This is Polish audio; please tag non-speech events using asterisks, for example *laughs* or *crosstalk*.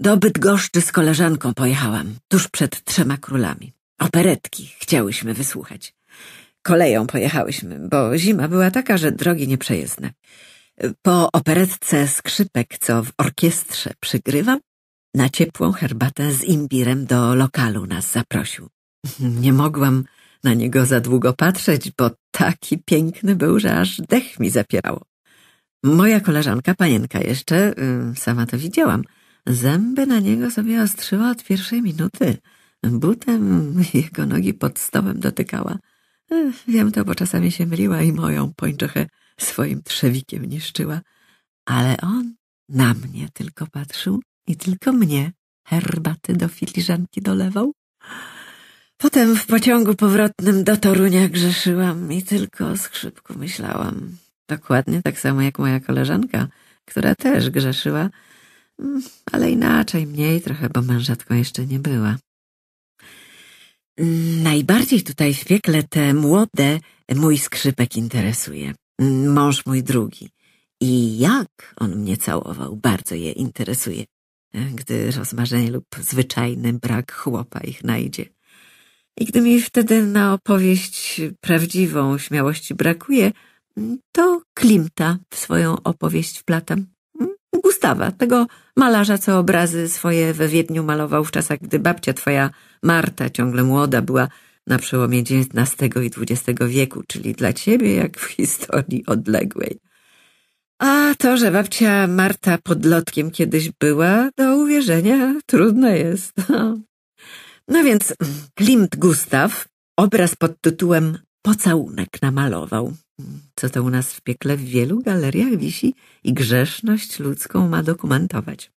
Do Bydgoszczy z koleżanką pojechałam, tuż przed trzema królami. Operetki chciałyśmy wysłuchać. Koleją pojechałyśmy, bo zima była taka, że drogi nieprzejezdne. Po operetce skrzypek, co w orkiestrze przygrywam, na ciepłą herbatę z imbirem do lokalu nas zaprosił. Nie mogłam na niego za długo patrzeć, bo taki piękny był, że aż dech mi zapierało. Moja koleżanka, panienka jeszcze, y, sama to widziałam – Zęby na niego sobie ostrzyła od pierwszej minuty. Butem jego nogi pod stołem dotykała. Wiem to, bo czasami się myliła i moją pończochę swoim trzewikiem niszczyła. Ale on na mnie tylko patrzył i tylko mnie herbaty do filiżanki dolewał. Potem w pociągu powrotnym do Torunia grzeszyłam i tylko o skrzypku myślałam. Dokładnie tak samo jak moja koleżanka, która też grzeszyła, Mm, ale inaczej, mniej trochę, bo mężatką jeszcze nie była. Najbardziej tutaj w piekle te młode mój skrzypek interesuje. Mm, mąż mój drugi. I jak on mnie całował, bardzo je interesuje, gdy rozmarzenie lub zwyczajny brak chłopa ich najdzie. I gdy mi wtedy na opowieść prawdziwą śmiałości brakuje, to Klimta w swoją opowieść wplatam. Gustawa, tego malarza, co obrazy swoje we Wiedniu malował w czasach, gdy babcia twoja Marta, ciągle młoda, była na przełomie XIX i XX wieku, czyli dla ciebie jak w historii odległej. A to, że babcia Marta pod lotkiem kiedyś była, do uwierzenia trudne jest. *laughs* No więc Klimt Gustaw obraz pod tytułem Pocałunek namalował co to u nas w piekle w wielu galeriach wisi i grzeszność ludzką ma dokumentować.